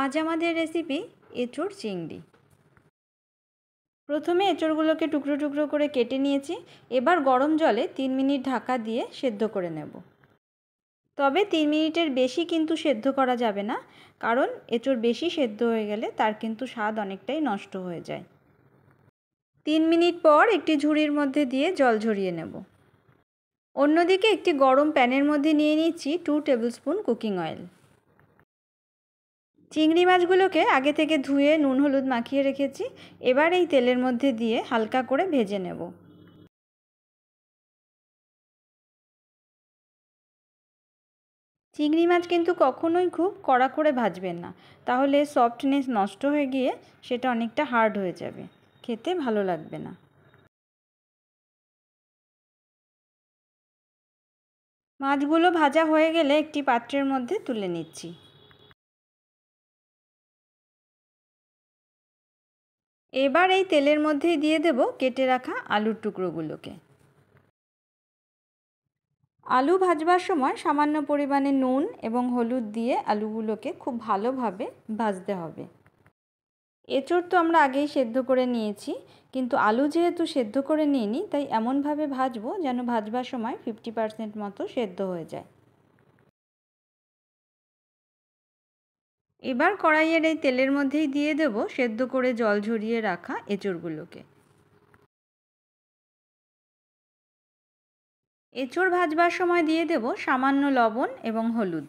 আজ আমাদের রেসিপি এঁচোড় চিংড়ি প্রথমে এঁচোড়গুলোকে টুকরো টুকরো করে কেটে নিয়েছি এবার গরম জলে তিন মিনিট ঢাকা দিয়ে সেদ্ধ করে নেব তবে তিন মিনিটের বেশি কিন্তু সেদ্ধ করা যাবে না কারণ এঁচড় বেশি সেদ্ধ হয়ে গেলে তার কিন্তু স্বাদ অনেকটাই নষ্ট হয়ে যায় তিন মিনিট পর একটি ঝুড়ির মধ্যে দিয়ে জল ঝরিয়ে নেব অন্যদিকে একটি গরম প্যানের মধ্যে নিয়ে নিচ্ছি টু স্পুন কুকিং অয়েল চিংড়ি মাছগুলোকে আগে থেকে ধুয়ে নুন হলুদ মাখিয়ে রেখেছি এবার এই তেলের মধ্যে দিয়ে হালকা করে ভেজে নেব চিংড়ি মাছ কিন্তু কখনোই খুব কড়া করে ভাজবেন না তাহলে সফটনেস নষ্ট হয়ে গিয়ে সেটা অনেকটা হার্ড হয়ে যাবে খেতে ভালো লাগবে না মাছগুলো ভাজা হয়ে গেলে একটি পাত্রের মধ্যে তুলে নিচ্ছি এবার এই তেলের মধ্যেই দিয়ে দেব কেটে রাখা আলুর টুকরোগুলোকে আলু ভাজবার সময় সামান্য পরিমাণে নুন এবং হলুদ দিয়ে আলুগুলোকে খুব ভালোভাবে ভাজতে হবে এচোর তো আমরা আগেই সেদ্ধ করে নিয়েছি কিন্তু আলু যেহেতু সেদ্ধ করে নিইনি তাই এমনভাবে ভাজবো যেন ভাজবার সময় ফিফটি পারসেন্ট মতো সেদ্ধ হয়ে যায় এবার কড়াইয়ের এই তেলের মধ্যেই দিয়ে দেব সেদ্ধ করে জল ঝরিয়ে রাখা এঁচড়গুলোকে এঁচড় ভাজবার সময় দিয়ে দেব সামান্য লবণ এবং হলুদ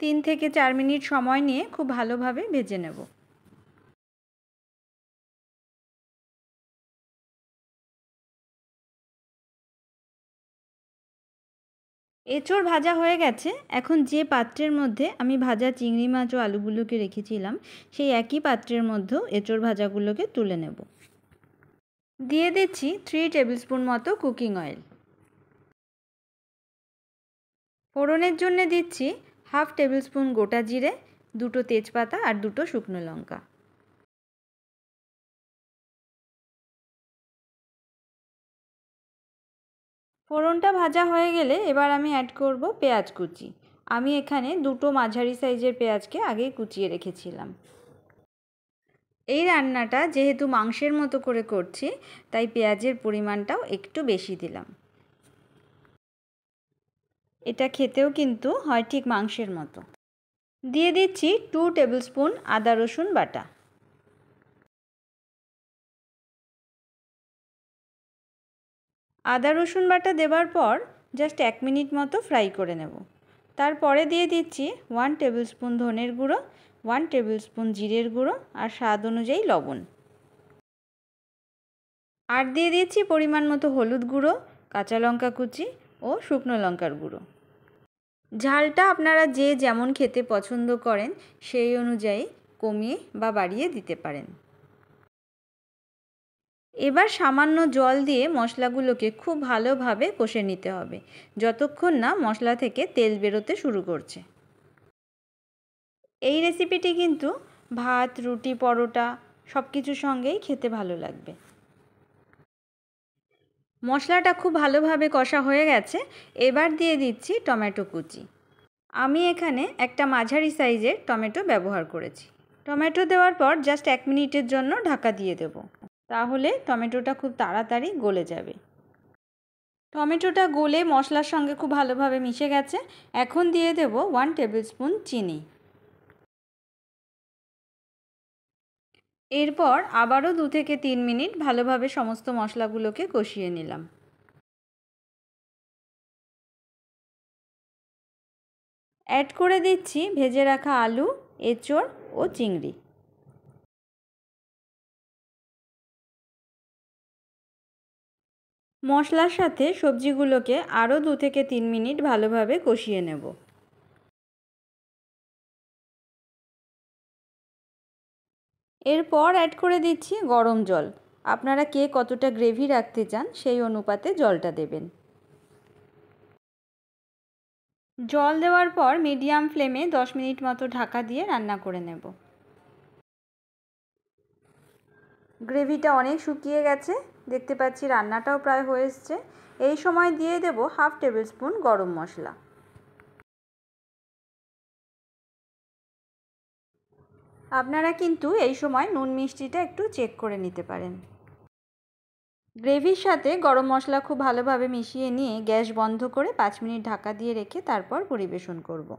তিন থেকে চার মিনিট সময় নিয়ে খুব ভালোভাবে ভেজে নেব এঁচোড় ভাজা হয়ে গেছে এখন যে পাত্রের মধ্যে আমি ভাজা চিংড়ি মাছ ও আলুগুলোকে রেখেছিলাম সেই একই পাত্রের মধ্যেও এঁচোড় ভাজাগুলোকে তুলে নেব দিয়ে দিচ্ছি থ্রি টেবিলস্পুন মতো কুকিং অয়েল ফোড়নের জন্য দিচ্ছি হাফ টেবিলস্পুন গোটা জিরে দুটো তেজপাতা আর দুটো শুকনো লঙ্কা ফোড়নটা ভাজা হয়ে গেলে এবার আমি অ্যাড করব পেঁয়াজ কুচি আমি এখানে দুটো মাঝারি সাইজের পেঁয়াজকে আগে কুচিয়ে রেখেছিলাম এই রান্নাটা যেহেতু মাংসের মতো করে করছি তাই পেঁয়াজের পরিমাণটাও একটু বেশি দিলাম এটা খেতেও কিন্তু হয় ঠিক মাংসের মতো দিয়ে দিচ্ছি টু টেবিল স্পুন আদা রসুন বাটা আদা রসুন বাটা দেবার পর জাস্ট এক মিনিট মতো ফ্রাই করে নেব তারপরে দিয়ে দিচ্ছি ওয়ান টেবিল স্পুন ধনের গুঁড়ো ওয়ান টেবিল স্পুন জিরের গুঁড়ো আর স্বাদ অনুযায়ী লবণ আর দিয়ে দিচ্ছি পরিমাণ মতো হলুদ গুঁড়ো কাঁচা লঙ্কা কুচি ও শুকনো লঙ্কার গুঁড়ো ঝালটা আপনারা যে যেমন খেতে পছন্দ করেন সেই অনুযায়ী কমিয়ে বা বাড়িয়ে দিতে পারেন এবার সামান্য জল দিয়ে মশলাগুলোকে খুব ভালোভাবে কষে নিতে হবে যতক্ষণ না মশলা থেকে তেল বেরোতে শুরু করছে এই রেসিপিটি কিন্তু ভাত রুটি পরোটা সব কিছুর সঙ্গেই খেতে ভালো লাগবে মশলাটা খুব ভালোভাবে কষা হয়ে গেছে এবার দিয়ে দিচ্ছি টমেটো কুচি আমি এখানে একটা মাঝারি সাইজের টমেটো ব্যবহার করেছি টমেটো দেওয়ার পর জাস্ট এক মিনিটের জন্য ঢাকা দিয়ে দেব তাহলে টমেটোটা খুব তাড়াতাড়ি গলে যাবে টমেটোটা গলে মশলার সঙ্গে খুব ভালোভাবে মিশে গেছে এখন দিয়ে দেব ওয়ান টেবিল স্পুন চিনি এরপর আবারও দু থেকে তিন মিনিট ভালোভাবে সমস্ত মশলাগুলোকে কষিয়ে নিলাম অ্যাড করে দিচ্ছি ভেজে রাখা আলু এঁচড় ও চিংড়ি মশলার সাথে সবজিগুলোকে আরও দু থেকে তিন মিনিট ভালোভাবে কষিয়ে নেব এরপর অ্যাড করে দিচ্ছি গরম জল আপনারা কে কতটা গ্রেভি রাখতে চান সেই অনুপাতে জলটা দেবেন জল দেওয়ার পর মিডিয়াম ফ্লেমে দশ মিনিট মতো ঢাকা দিয়ে রান্না করে নেব গ্রেভিটা অনেক শুকিয়ে গেছে দেখতে পাচ্ছি রান্নাটাও প্রায় হয়ে এসছে এই সময় দিয়ে দেব হাফ টেবিল স্পুন গরম মশলা আপনারা কিন্তু এই সময় নুন মিষ্টিটা একটু চেক করে নিতে পারেন গ্রেভির সাথে গরম মশলা খুব ভালোভাবে মিশিয়ে নিয়ে গ্যাস বন্ধ করে পাঁচ মিনিট ঢাকা দিয়ে রেখে তারপর পরিবেশন করবো